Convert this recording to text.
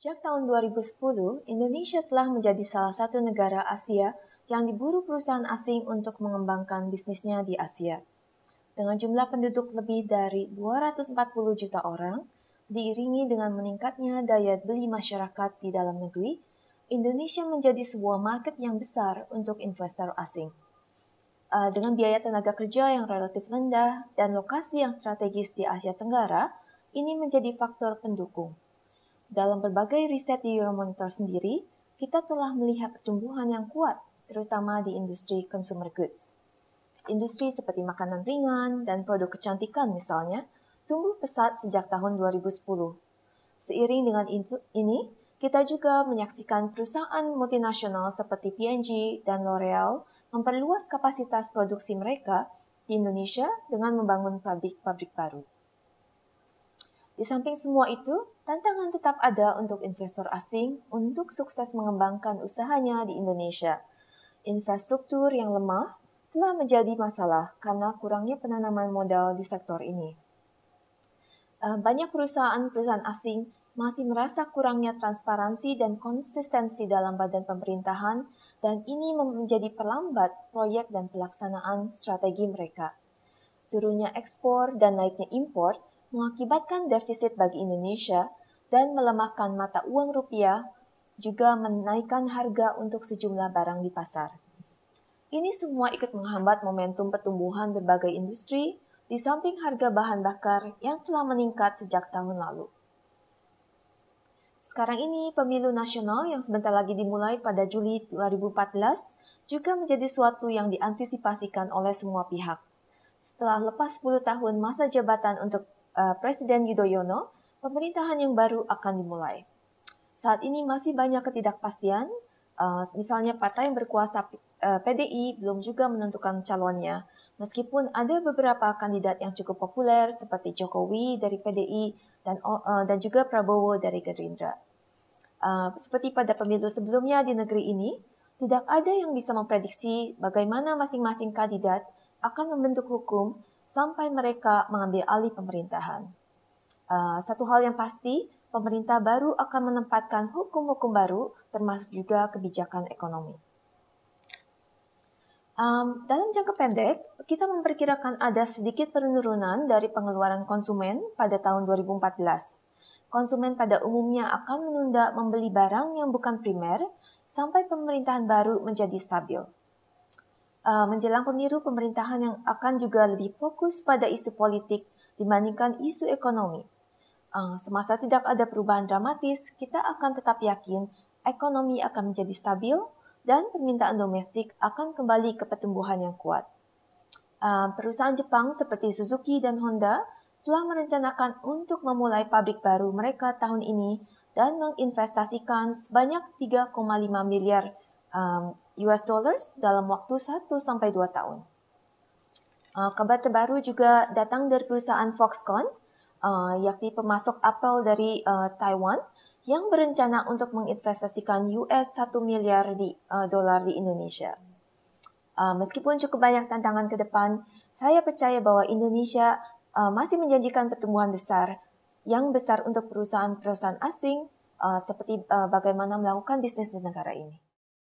Sejak tahun 2010, Indonesia telah menjadi salah satu negara Asia yang diburu perusahaan asing untuk mengembangkan bisnisnya di Asia. Dengan jumlah penduduk lebih dari 240 juta orang, diiringi dengan meningkatnya daya beli masyarakat di dalam negeri, Indonesia menjadi sebuah market yang besar untuk investor asing. Eh, dengan biaya tenaga kerja yang relatif rendah dan lokasi yang strategis di Asia Tenggara, ini menjadi faktor pendukung. Dalam berbagai riset di Euromonitor sendiri, kita telah melihat pertumbuhan yang kuat, terutama di industri consumer goods. Industri seperti makanan ringan dan produk kecantikan misalnya, tumbuh pesat sejak tahun 2010. Seiring dengan ini, kita juga menyaksikan perusahaan multinasional seperti P&G dan L'Oreal memperluas kapasitas produksi mereka di Indonesia dengan membangun pabrik-pabrik baru. Di samping semua itu, tantangan tetap ada untuk investor asing untuk sukses mengembangkan usahanya di Indonesia. Infrastruktur yang lemah telah menjadi masalah karena kurangnya penanaman modal di sektor ini. Eh, banyak perusahaan-perusahaan asing masih merasa kurangnya transparansi dan konsistensi dalam badan pemerintahan, dan ini menjadi perlambat proyek dan pelaksanaan strategi mereka. Turunnya ekspor dan naiknya impor mengakibatkan defisit bagi Indonesia dan melemahkan mata uang rupiah, juga menaikkan harga untuk sejumlah barang di pasar. Ini semua ikut menghambat momentum pertumbuhan berbagai industri, di samping harga bahan bakar yang telah meningkat sejak tahun lalu. Sekarang ini, pemilu nasional yang sebentar lagi dimulai pada Juli 2014 juga menjadi suatu yang diantisipasikan oleh semua pihak. Setelah lepas 10 tahun masa jabatan untuk Eh, Presiden Yudhoyono, pemerintahan yang baru akan dimulai. Saat ini masih banyak ketidakpastian, eh, misalnya partai yang berkuasa eh, PDI belum juga menentukan calonnya, meskipun ada beberapa kandidat yang cukup populer seperti Jokowi dari PDI dan dan juga Prabowo dari Gerindra. seperti pada pemilu sebelumnya di negeri ini, tidak ada yang bisa memprediksi bagaimana masing-masing kandidat akan membentuk hukum sampai mereka mengambil alih pemerintahan. Uh, satu hal yang pasti, pemerintah baru akan menempatkan hukum-hukum baru, termasuk juga kebijakan ekonomi. Um, dalam jangka pendek, kita memperkirakan ada sedikit penurunan dari pengeluaran konsumen pada tahun 2014. Konsumen pada umumnya akan menunda membeli barang yang bukan primer sampai pemerintahan baru menjadi stabil. Eh, menjelang pemilu pemerintahan yang akan juga lebih fokus pada isu politik dibandingkan isu ekonomi. Uh, semasa tidak ada perubahan dramatis, kita akan tetap yakin ekonomi akan menjadi stabil dan permintaan domestik akan kembali ke pertumbuhan yang kuat. Uh, perusahaan Jepang seperti Suzuki dan Honda telah merencanakan untuk memulai pabrik baru mereka tahun ini dan menginvestasikan sebanyak 3,5 miliar um, US dollars dalam waktu 1 sampai 2 tahun. Uh, kabar terbaru juga datang dari perusahaan Foxconn, uh, yakni pemasok Apple dari uh, Taiwan yang berencana untuk menginvestasikan US 1 miliar di, uh, dolar di Indonesia. Uh, meskipun cukup banyak tantangan ke depan, saya percaya bahwa Indonesia uh, masih menjanjikan pertumbuhan besar yang besar untuk perusahaan-perusahaan asing uh, seperti uh, bagaimana melakukan bisnis di negara ini.